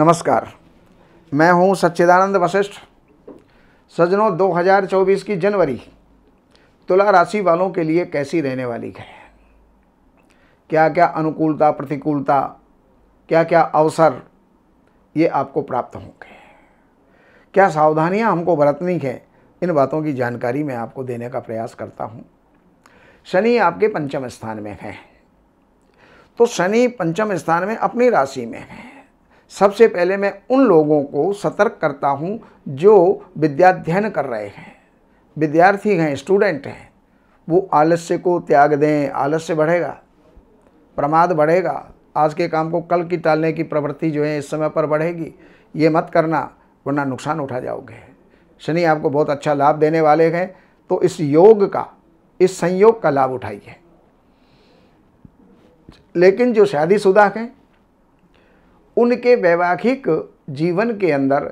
नमस्कार मैं हूं सच्चिदानंद वशिष्ठ सजनों 2024 की जनवरी तुला राशि वालों के लिए कैसी रहने वाली है क्या क्या अनुकूलता प्रतिकूलता क्या क्या अवसर ये आपको प्राप्त होंगे क्या सावधानियां हमको बरतनी है इन बातों की जानकारी मैं आपको देने का प्रयास करता हूं शनि आपके पंचम स्थान में है तो शनि पंचम स्थान में अपनी राशि में है सबसे पहले मैं उन लोगों को सतर्क करता हूँ जो विद्याध्ययन कर रहे हैं विद्यार्थी हैं स्टूडेंट हैं वो आलस्य को त्याग दें आलस्य बढ़ेगा प्रमाद बढ़ेगा आज के काम को कल की टालने की प्रवृत्ति जो है इस समय पर बढ़ेगी ये मत करना वरना नुकसान उठा जाओगे शनि आपको बहुत अच्छा लाभ देने वाले हैं तो इस योग का इस संयोग का लाभ उठाइए लेकिन जो शादीशुदा हैं उनके वैवाहिक जीवन के अंदर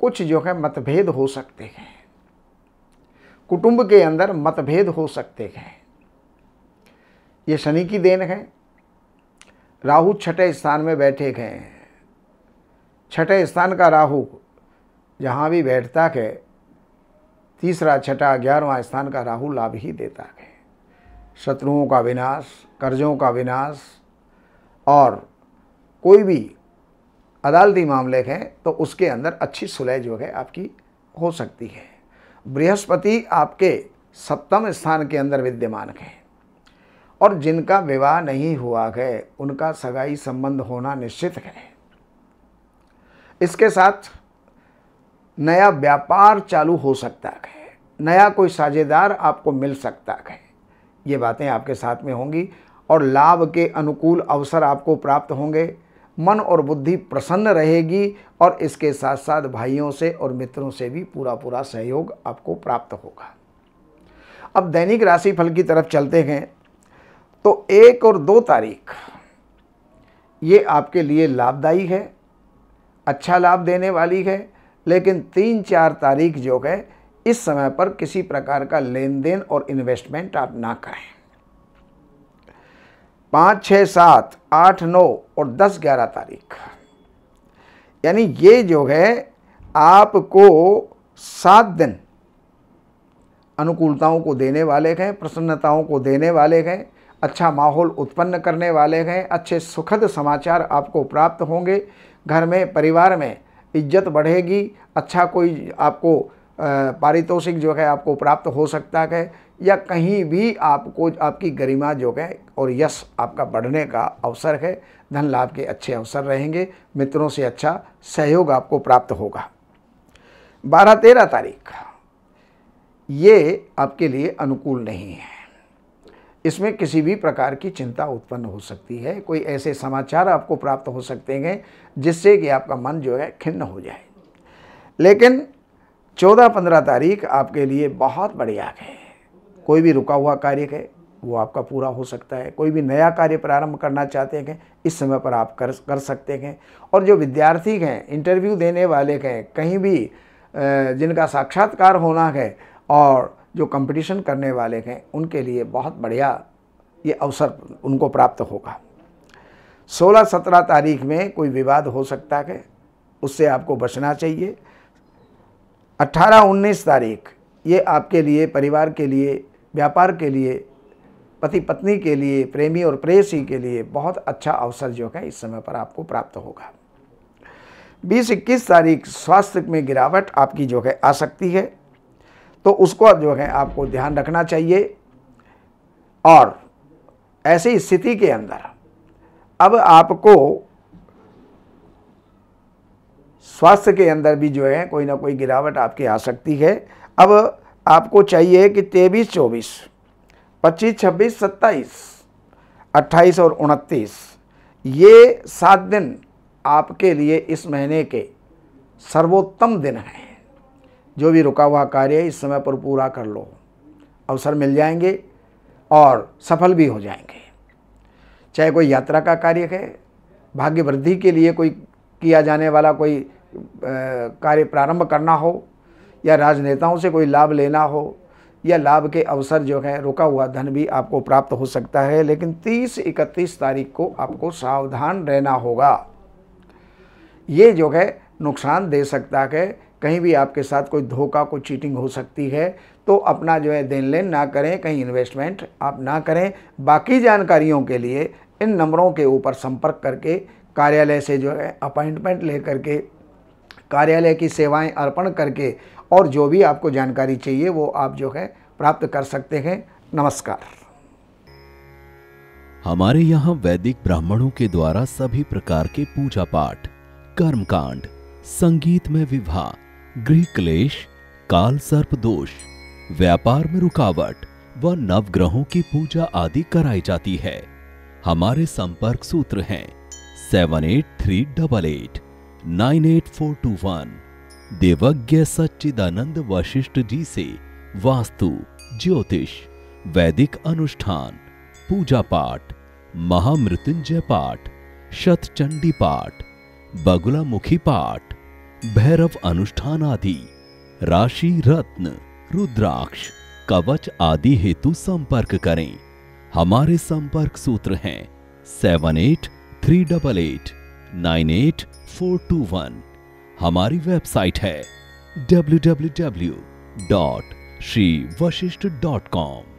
कुछ जो है मतभेद हो सकते हैं कुटुंब के अंदर मतभेद हो सकते हैं ये शनि की देन है राहु छठे स्थान में बैठे गए हैं छठे स्थान का राहु जहाँ भी बैठता है तीसरा छठा ग्यारहवा स्थान का राहु लाभ ही देता है शत्रुओं का विनाश कर्जों का विनाश और कोई भी अदालती मामले हैं तो उसके अंदर अच्छी सुलह जो है आपकी हो सकती है बृहस्पति आपके सप्तम स्थान के अंदर विद्यमान है और जिनका विवाह नहीं हुआ है उनका सगाई संबंध होना निश्चित है इसके साथ नया व्यापार चालू हो सकता है नया कोई साझेदार आपको मिल सकता है ये बातें आपके साथ में होंगी और लाभ के अनुकूल अवसर आपको प्राप्त होंगे मन और बुद्धि प्रसन्न रहेगी और इसके साथ साथ भाइयों से और मित्रों से भी पूरा पूरा सहयोग आपको प्राप्त होगा अब दैनिक राशि फल की तरफ चलते हैं तो एक और दो तारीख ये आपके लिए लाभदायी है अच्छा लाभ देने वाली है लेकिन तीन चार तारीख जो है इस समय पर किसी प्रकार का लेन देन और इन्वेस्टमेंट आप ना करें पाँच छः सात आठ नौ और दस ग्यारह तारीख यानी ये जो है आपको सात दिन अनुकूलताओं को देने वाले हैं प्रसन्नताओं को देने वाले हैं अच्छा माहौल उत्पन्न करने वाले हैं अच्छे सुखद समाचार आपको प्राप्त होंगे घर में परिवार में इज्जत बढ़ेगी अच्छा कोई आपको पारितोषिक जो है आपको प्राप्त हो सकता है या कहीं भी आपको आपकी गरिमा जो है और यश आपका बढ़ने का अवसर है धन लाभ के अच्छे अवसर रहेंगे मित्रों से अच्छा सहयोग आपको प्राप्त होगा बारह तेरह तारीख ये आपके लिए अनुकूल नहीं है इसमें किसी भी प्रकार की चिंता उत्पन्न हो सकती है कोई ऐसे समाचार आपको प्राप्त हो सकते हैं जिससे कि आपका मन जो है खिन्न हो जाए लेकिन चौदह पंद्रह तारीख आपके लिए बहुत बढ़िया है कोई भी रुका हुआ कार्य है वो आपका पूरा हो सकता है कोई भी नया कार्य प्रारंभ करना चाहते हैं इस समय पर आप कर कर सकते हैं और जो विद्यार्थी हैं इंटरव्यू देने वाले हैं कहीं भी जिनका साक्षात्कार होना है और जो कंपटीशन करने वाले हैं उनके लिए बहुत बढ़िया ये अवसर उनको प्राप्त होगा 16-17 तारीख में कोई विवाद हो सकता है उससे आपको बचना चाहिए 18 19 तारीख ये आपके लिए परिवार के लिए व्यापार के लिए पति पत्नी के लिए प्रेमी और प्रेसी के लिए बहुत अच्छा अवसर जो है इस समय पर आपको प्राप्त होगा बीस इक्कीस तारीख स्वास्थ्य में गिरावट आपकी जो है आ सकती है तो उसको जो है आपको ध्यान रखना चाहिए और ऐसी स्थिति के अंदर अब आपको स्वास्थ्य के अंदर भी जो है कोई ना कोई गिरावट आपकी आ सकती है अब आपको चाहिए कि तेईस चौबीस पच्चीस छब्बीस सत्ताईस अट्ठाईस और उनतीस ये सात दिन आपके लिए इस महीने के सर्वोत्तम दिन हैं जो भी रुका हुआ कार्य इस समय पर पूरा कर लो अवसर मिल जाएंगे और सफल भी हो जाएंगे चाहे कोई यात्रा का कार्य है भाग्य वृद्धि के लिए कोई किया जाने वाला कोई कार्य प्रारंभ करना हो या राजनेताओं से कोई लाभ लेना हो या लाभ के अवसर जो है रुका हुआ धन भी आपको प्राप्त हो सकता है लेकिन 30 इकतीस तारीख को आपको सावधान रहना होगा ये जो है नुकसान दे सकता है कहीं भी आपके साथ कोई धोखा कोई चीटिंग हो सकती है तो अपना जो है देन लेन ना करें कहीं इन्वेस्टमेंट आप ना करें बाकी जानकारियों के लिए इन नंबरों के ऊपर संपर्क करके कार्यालय से जो है अपॉइंटमेंट ले करके कार्यालय की सेवाएं अर्पण करके और जो भी आपको जानकारी चाहिए वो आप जो है प्राप्त कर सकते हैं नमस्कार हमारे यहाँ वैदिक ब्राह्मणों के द्वारा सभी प्रकार के पूजा पाठ कर्म कांड संगीत में विवाह गृह क्लेश काल सर्प दोष व्यापार में रुकावट व नवग्रहों की पूजा आदि कराई जाती है हमारे संपर्क सूत्र हैं seven eight three double eight one देवज्ञ सच्चिदानंद वशिष्ठ जी से वास्तु ज्योतिष वैदिक अनुष्ठान पूजा पाठ महामृत्युंजय पाठ शतचंडी पाठ बगुलामुखी पाठ भैरव अनुष्ठान आदि राशि रत्न रुद्राक्ष कवच आदि हेतु संपर्क करें हमारे संपर्क सूत्र हैं seven eight three double eight nine eight four two one हमारी वेबसाइट है W W W dot Shri Vashishtha dot com